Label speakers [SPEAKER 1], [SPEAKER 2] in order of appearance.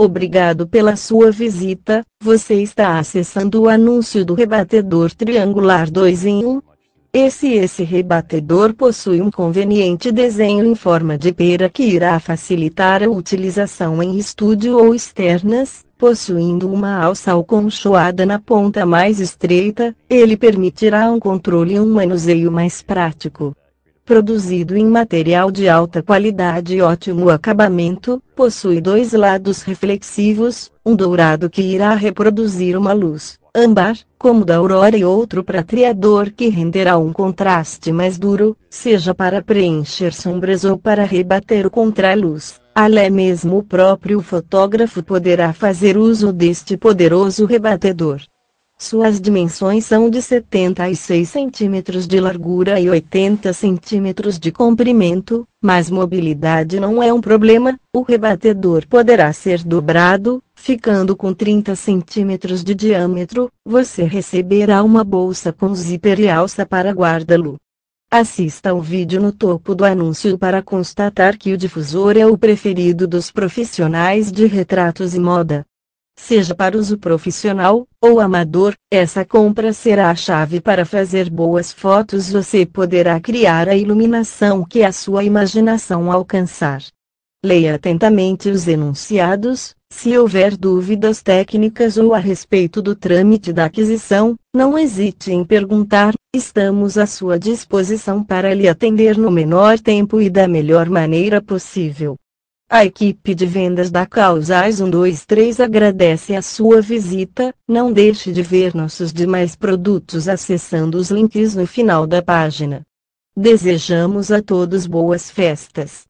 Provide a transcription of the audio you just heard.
[SPEAKER 1] Obrigado pela sua visita. Você está acessando o anúncio do rebatedor triangular 2 em 1. Esse esse rebatedor possui um conveniente desenho em forma de pera que irá facilitar a utilização em estúdio ou externas, possuindo uma alça alconchoada na ponta mais estreita, ele permitirá um controle e um manuseio mais prático produzido em material de alta qualidade e ótimo acabamento, possui dois lados reflexivos, um dourado que irá reproduzir uma luz, âmbar, como da aurora e outro prateador que renderá um contraste mais duro, seja para preencher sombras ou para rebater o contraluz. Alé mesmo o próprio fotógrafo poderá fazer uso deste poderoso rebatedor. Suas dimensões são de 76 centímetros de largura e 80 centímetros de comprimento, mas mobilidade não é um problema, o rebatedor poderá ser dobrado, ficando com 30 centímetros de diâmetro, você receberá uma bolsa com zíper e alça para guardá-lo. Assista ao vídeo no topo do anúncio para constatar que o difusor é o preferido dos profissionais de retratos e moda seja para uso profissional ou amador, essa compra será a chave para fazer boas fotos. Você poderá criar a iluminação que a sua imaginação alcançar. Leia atentamente os enunciados, se houver dúvidas técnicas ou a respeito do trâmite da aquisição, não hesite em perguntar, estamos à sua disposição para lhe atender no menor tempo e da melhor maneira possível. A equipe de vendas da Causais 123 agradece a sua visita. Não deixe de ver nossos demais produtos acessando os links no final da página. Desejamos a todos boas festas.